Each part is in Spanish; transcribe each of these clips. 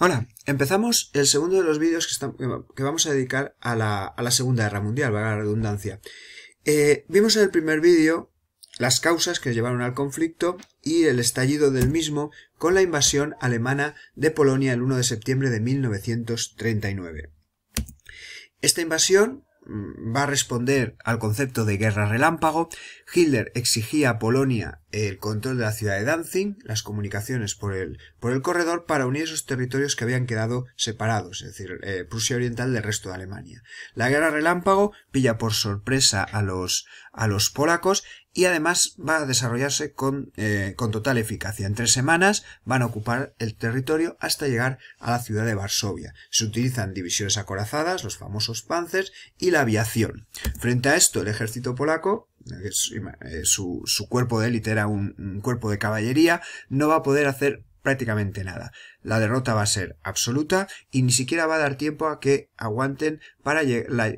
Ahora, empezamos el segundo de los vídeos que, vamos a dedicar a la, Segunda Guerra Mundial, para la redundancia. Eh, vimos en el primer vídeo las causas que llevaron al conflicto y el estallido del mismo con la invasión alemana de Polonia el 1 de septiembre de 1939. Esta invasión Mm, va a responder al concepto de guerra relámpago. Hitler exigía a Polonia el control de la ciudad de Danzig, las comunicaciones por el, por el corredor para unir esos territorios que habían quedado separados, es decir, eh, Prusia Oriental del resto de Alemania. La guerra relámpago pilla por sorpresa a los, a los polacos y además va a desarrollarse con, eh, con, total eficacia. En tres semanas van a ocupar el territorio hasta llegar a la ciudad de Varsovia. Se utilizan divisiones acorazadas, los famosos panzers y la aviación. Frente a esto, el ejército polaco, eh, su, su cuerpo de élite era un cuerpo de caballería, no va a poder hacer prácticamente nada. La derrota va a ser absoluta y ni siquiera va a dar tiempo a que aguanten para,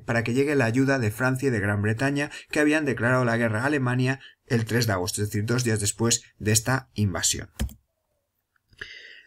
para, que llegue la ayuda de Francia y de Gran Bretaña que habían declarado la guerra a Alemania el 3 de agosto, es decir, dos días después de esta invasión.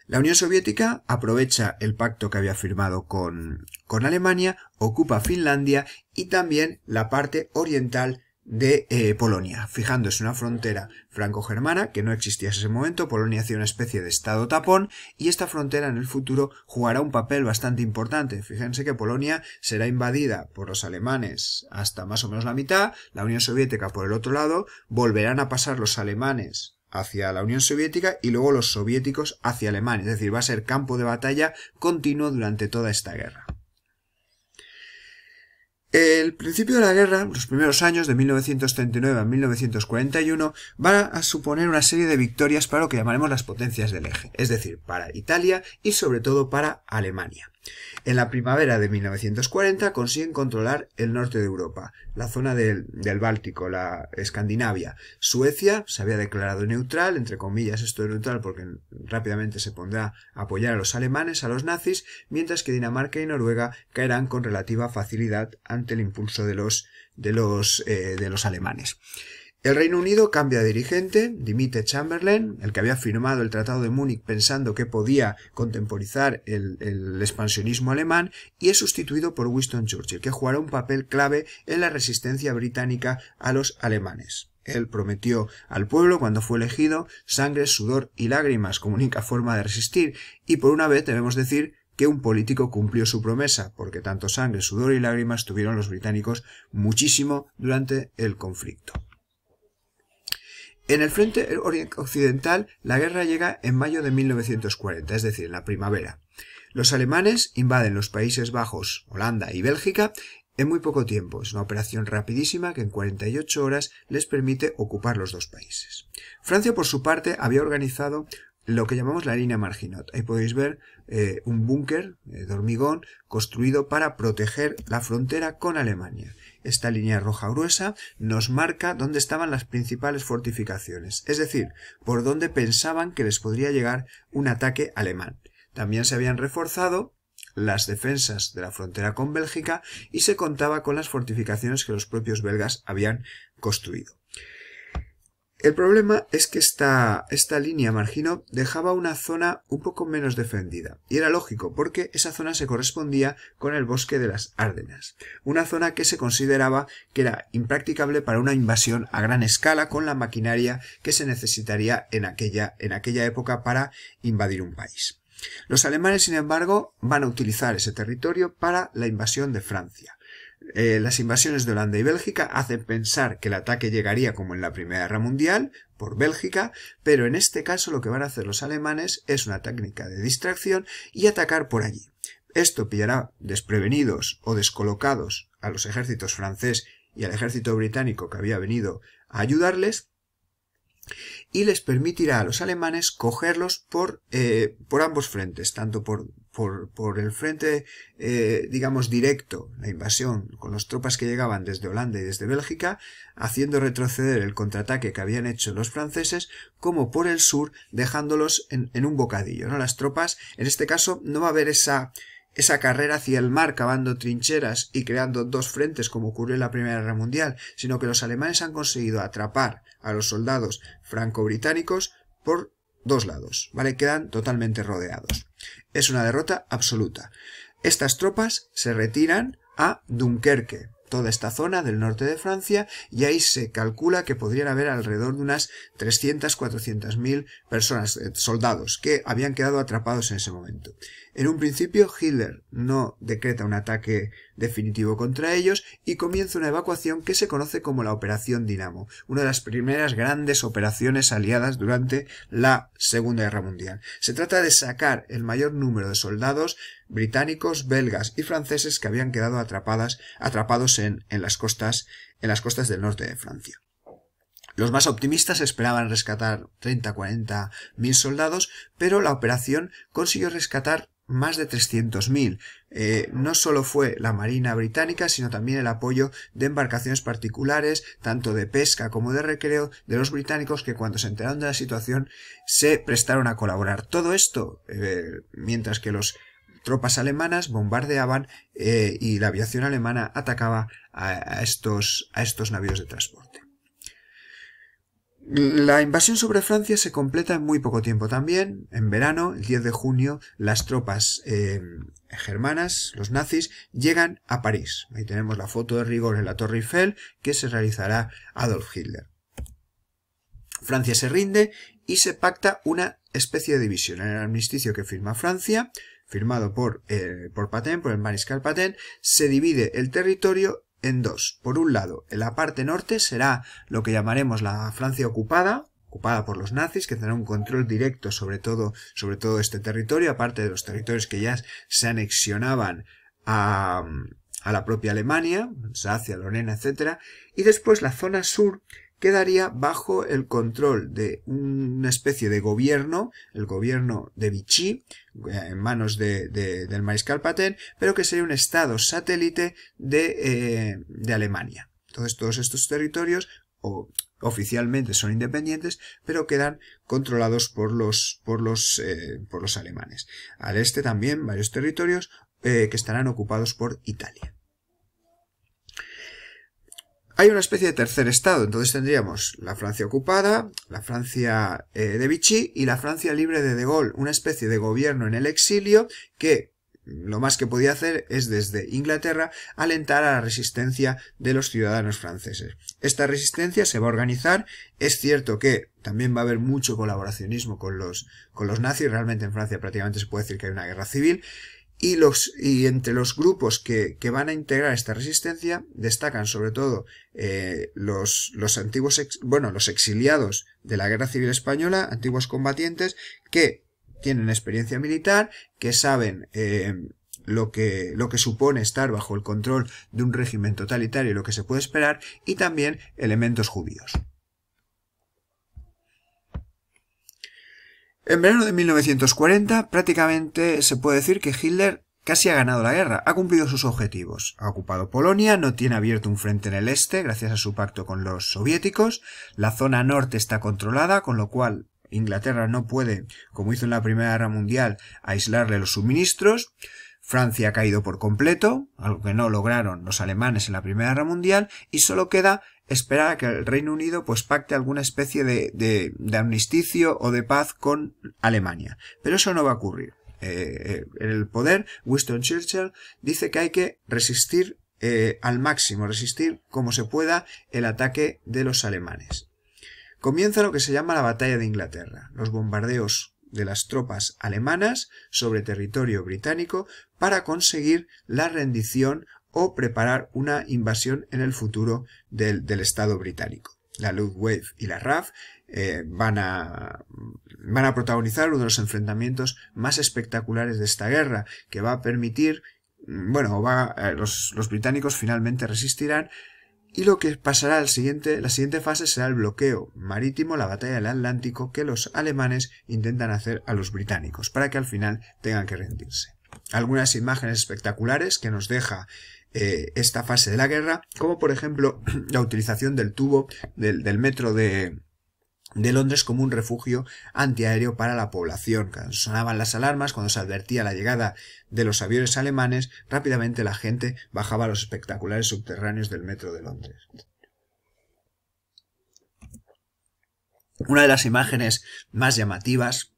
La Unión Soviética aprovecha el pacto que había firmado con, con Alemania, ocupa Finlandia y también la parte oriental de eh, Polonia, fijándose una frontera franco-germana que no existía en ese momento, Polonia hacía una especie de estado tapón y esta frontera en el futuro jugará un papel bastante importante. Fíjense que Polonia será invadida por los alemanes hasta más o menos la mitad, la Unión Soviética por el otro lado, volverán a pasar los alemanes hacia la Unión Soviética y luego los soviéticos hacia Alemania, es decir, va a ser campo de batalla continuo durante toda esta guerra. El principio de la guerra, los primeros años de 1939 a 1941, va a suponer una serie de victorias para lo que llamaremos las potencias del eje, es decir, para Italia y sobre todo para Alemania. En la primavera de 1940 consiguen controlar el norte de Europa, la zona del, Báltico, la Escandinavia. Suecia se había declarado neutral, entre comillas esto es neutral porque rápidamente se pondrá a apoyar a los alemanes, a los nazis, mientras que Dinamarca y Noruega caerán con relativa facilidad ante el impulso de los eh, alemanes. El Reino Unido cambia de dirigente, dimite Chamberlain, el que había firmado el Tratado de Múnich pensando que podía contemporizar el, el, expansionismo alemán, y es sustituido por Winston Churchill, que jugará un papel clave en la resistencia británica a los alemanes. Él prometió al pueblo, cuando fue elegido, sangre, sudor y lágrimas como única forma de resistir, y por una vez debemos decir que un político cumplió su promesa, porque tanto sangre, sudor y lágrimas tuvieron los británicos muchísimo durante el conflicto. En el frente occidental, la guerra llega en mayo de 1940, es decir, en la primavera. Los alemanes invaden los Países Bajos, Holanda y Bélgica en muy poco tiempo. Es una operación rapidísima que en 48 horas les permite ocupar los dos países. Francia, por su parte, había organizado lo que llamamos la línea Marginot. Ahí podéis ver eh, un búnker eh, de hormigón construido para proteger la frontera con Alemania. Esta línea roja gruesa nos marca dónde estaban las principales fortificaciones, es decir, por dónde pensaban que les podría llegar un ataque alemán. También se habían reforzado las defensas de la frontera con Bélgica y se contaba con las fortificaciones que los propios belgas habían construido. El problema es que esta, esta línea marginó dejaba una zona un poco menos defendida, y era lógico, porque esa zona se correspondía con el bosque de las Árdenas, una zona que se consideraba que era impracticable para una invasión a gran escala con la maquinaria que se necesitaría en aquella, en aquella época para invadir un país. Los alemanes, sin embargo, van a utilizar ese territorio para la invasión de Francia. Eh, las invasiones de Holanda y Bélgica hacen pensar que el ataque llegaría como en la Primera Guerra Mundial, por Bélgica, pero en este caso lo que van a hacer los alemanes es una técnica de distracción y atacar por allí. Esto pillará desprevenidos o descolocados a los ejércitos francés y al ejército británico que había venido a ayudarles y les permitirá a los alemanes cogerlos por, eh, por ambos frentes, tanto por por, el frente, eh, digamos, directo, la invasión, con las tropas que llegaban desde Holanda y desde Bélgica, haciendo retroceder el contraataque que habían hecho los franceses, como por el sur, dejándolos en, un bocadillo, ¿no? Las tropas, en este caso, no va a haber esa, esa carrera hacia el mar cavando trincheras y creando dos frentes como ocurrió en la Primera Guerra Mundial, sino que los alemanes han conseguido atrapar a los soldados franco-británicos por dos lados, ¿vale? Quedan totalmente rodeados. Es una derrota absoluta. Estas tropas se retiran a Dunkerque, toda esta zona del norte de Francia, y ahí se calcula que podrían haber alrededor de unas 300 cuatrocientas mil personas, eh, soldados, que habían quedado atrapados en ese momento. En un principio, Hitler no decreta un ataque definitivo contra ellos y comienza una evacuación que se conoce como la Operación Dinamo, una de las primeras grandes operaciones aliadas durante la Segunda Guerra Mundial. Se trata de sacar el mayor número de soldados británicos, belgas y franceses que habían quedado atrapados en, las costas, en las costas del norte de Francia. Los más optimistas esperaban rescatar 30-40 mil soldados, pero la operación consiguió rescatar más de 300.000. Eh, no solo fue la Marina Británica, sino también el apoyo de embarcaciones particulares, tanto de pesca como de recreo, de los británicos que cuando se enteraron de la situación se prestaron a colaborar. Todo esto, eh, mientras que las tropas alemanas bombardeaban eh, y la aviación alemana atacaba a, estos, a estos navíos de transporte. La invasión sobre Francia se completa en muy poco tiempo también. En verano, el 10 de junio, las tropas eh, germanas, los nazis, llegan a París. Ahí tenemos la foto de rigor en la Torre Eiffel que se realizará Adolf Hitler. Francia se rinde y se pacta una especie de división. En el armisticio que firma Francia, firmado por, eh, por por el mariscal paten se divide el territorio en dos. Por un lado, en la parte norte será lo que llamaremos la Francia ocupada, ocupada por los nazis, que tendrá un control directo sobre todo, sobre todo este territorio, aparte de los territorios que ya se anexionaban a, a la propia Alemania, Sacia, Lorena, etc. Y después la zona sur, quedaría bajo el control de una especie de gobierno, el gobierno de Vichy, eh, en manos de, del mariscal Paten, pero que sería un estado satélite de, eh, Alemania. Entonces todos estos territorios oficialmente son independientes, pero quedan controlados por los, por los, eh, por los alemanes. Al este también varios territorios que estarán ocupados por Italia hay una especie de tercer estado. Entonces tendríamos la Francia ocupada, la Francia eh, de Vichy y la Francia libre de De Gaulle, una especie de gobierno en el exilio que lo más que podía hacer es desde Inglaterra alentar a la resistencia de los ciudadanos franceses. Esta resistencia se va a organizar, es cierto que también va a haber mucho colaboracionismo con los, con los nazis, realmente en Francia prácticamente se puede decir que hay una guerra civil, y, entre los grupos que, van a integrar esta resistencia destacan sobre todo eh, los, los, antiguos, los exiliados de la Guerra Civil Española, antiguos combatientes, que tienen experiencia militar, que saben eh, lo, que, lo que supone estar bajo el control de un régimen totalitario y lo que se puede esperar, y también elementos judíos. En verano de 1940 prácticamente se puede decir que Hitler casi ha ganado la guerra, ha cumplido sus objetivos, ha ocupado Polonia, no tiene abierto un frente en el este gracias a su pacto con los soviéticos, la zona norte está controlada, con lo cual Inglaterra no puede, como hizo en la Primera Guerra Mundial, aislarle los suministros, Francia ha caído por completo, algo que no lograron los alemanes en la Primera Guerra Mundial, y solo queda esperar a que el Reino Unido pues pacte alguna especie de, amnisticio o de paz con Alemania. Pero eso no va a ocurrir. Eh, eh, el poder, Winston Churchill dice que hay que resistir eh, al máximo, resistir como se pueda el ataque de los alemanes. Comienza lo que se llama la Batalla de Inglaterra. Los bombardeos de las tropas alemanas sobre territorio británico para conseguir la rendición o preparar una invasión en el futuro del, Estado británico. La Luftwaffe y la RAF eh, van, a, van a protagonizar uno de los enfrentamientos más espectaculares de esta guerra, que va a permitir, mm, bueno, va, eh, los, los británicos finalmente resistirán, y lo que pasará al siguiente, la siguiente fase será el bloqueo marítimo, la batalla del Atlántico que los alemanes intentan hacer a los británicos para que al final tengan que rendirse algunas imágenes espectaculares que nos deja eh, esta fase de la guerra, como por ejemplo la utilización del tubo del, metro de, de Londres como un refugio antiaéreo para la población. Cuando sonaban las alarmas, cuando se advertía la llegada de los aviones alemanes, rápidamente la gente bajaba a los espectaculares subterráneos del metro de Londres. Una de las imágenes más llamativas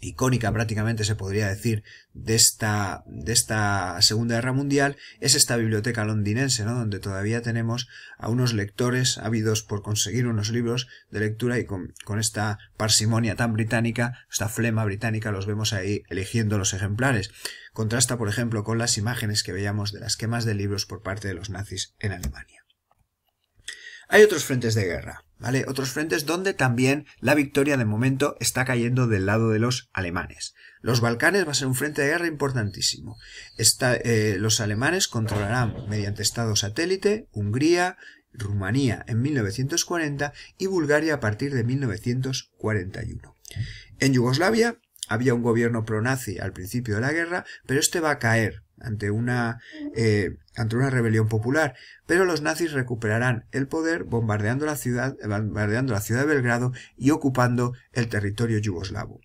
icónica prácticamente se podría decir de esta, de esta Segunda Guerra Mundial es esta biblioteca londinense, donde todavía tenemos a unos lectores habidos por conseguir unos libros de lectura y con, con esta parsimonia tan británica, esta flema británica, los vemos ahí eligiendo los ejemplares. Contrasta, por ejemplo, con las imágenes que veíamos de las quemas de libros por parte de los nazis en Alemania. Hay otros frentes de guerra. ¿vale? Otros frentes donde también la victoria de momento está cayendo del lado de los alemanes. Los Balcanes va a ser un frente de guerra importantísimo. Eh, los alemanes controlarán mediante estado satélite Hungría, Rumanía en 1940 y Bulgaria a partir de 1941. En Yugoslavia había un gobierno pro nazi al principio de la guerra, pero este va a caer ante una, eh, ante una rebelión popular, pero los nazis recuperarán el poder bombardeando la ciudad, bombardeando la ciudad de Belgrado y ocupando el territorio yugoslavo.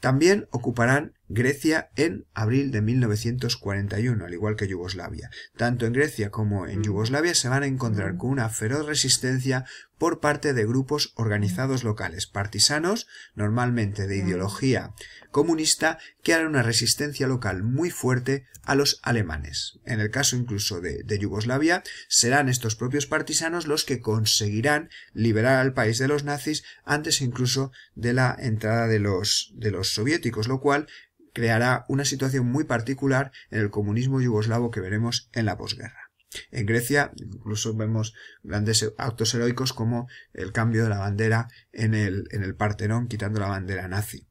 También ocuparán Grecia en abril de 1941, al igual que Yugoslavia. Tanto en Grecia como en Yugoslavia se van a encontrar con una feroz resistencia por parte de grupos organizados locales, partisanos, normalmente de ideología comunista, que harán una resistencia local muy fuerte a los alemanes. En el caso incluso de, de Yugoslavia, serán estos propios partisanos los que conseguirán liberar al país de los nazis antes incluso de la entrada de los, de los soviéticos, lo cual creará una situación muy particular en el comunismo yugoslavo que veremos en la posguerra. En Grecia incluso vemos grandes actos heroicos como el cambio de la bandera en el, en Partenón, quitando la bandera nazi.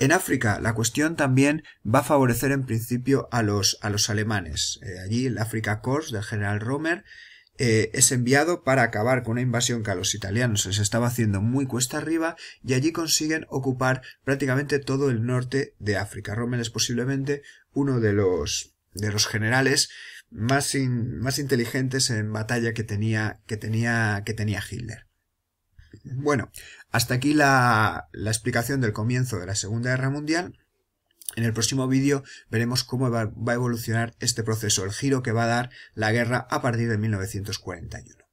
En África, la cuestión también va a favorecer en principio a los, a los alemanes. Eh, allí, el África Corps del general Romer eh, es enviado para acabar con una invasión que a los italianos les estaba haciendo muy cuesta arriba y allí consiguen ocupar prácticamente todo el norte de África. Rommel es posiblemente uno de los, de los generales más, inteligentes en batalla que tenía, que tenía, Hitler. Bueno, hasta aquí la, la explicación del comienzo de la Segunda Guerra Mundial. En el próximo vídeo veremos cómo va a evolucionar este proceso, el giro que va a dar la guerra a partir de 1941.